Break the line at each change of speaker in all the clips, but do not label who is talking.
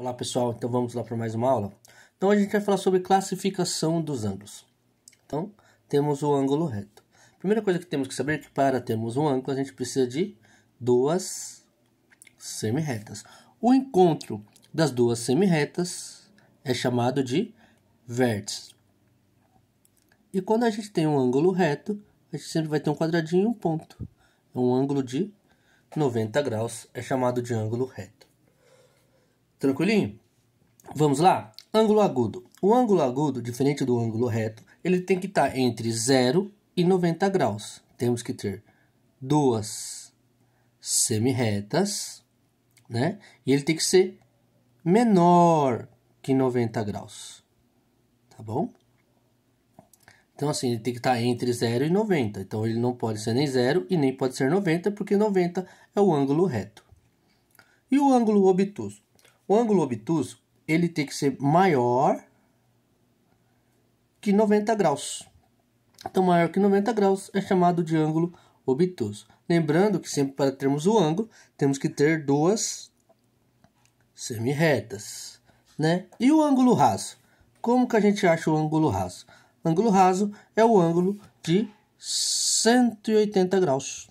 Olá pessoal, então vamos lá para mais uma aula. Então a gente vai falar sobre classificação dos ângulos. Então temos o ângulo reto. Primeira coisa que temos que saber é que para termos um ângulo a gente precisa de duas semirretas. O encontro das duas semirretas é chamado de vértice. E quando a gente tem um ângulo reto, a gente sempre vai ter um quadradinho e um ponto. Então, um ângulo de 90 graus é chamado de ângulo reto. Tranquilinho? Vamos lá? Ângulo agudo. O ângulo agudo, diferente do ângulo reto, ele tem que estar tá entre 0 e 90 graus. Temos que ter duas semirretas, né? E ele tem que ser menor que 90 graus, tá bom? Então, assim, ele tem que estar tá entre 0 e 90. Então, ele não pode ser nem 0 e nem pode ser 90, porque 90 é o ângulo reto. E o ângulo obtuso? O ângulo obtuso, ele tem que ser maior que 90 graus. Então, maior que 90 graus é chamado de ângulo obtuso. Lembrando que sempre para termos o ângulo, temos que ter duas semirretas, né? E o ângulo raso? Como que a gente acha o ângulo raso? O ângulo raso é o ângulo de 180 graus.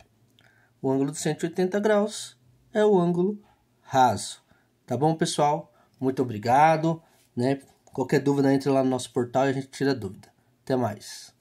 O ângulo de 180 graus é o ângulo raso. Tá bom, pessoal? Muito obrigado, né? Qualquer dúvida, entre lá no nosso portal e a gente tira dúvida. Até mais.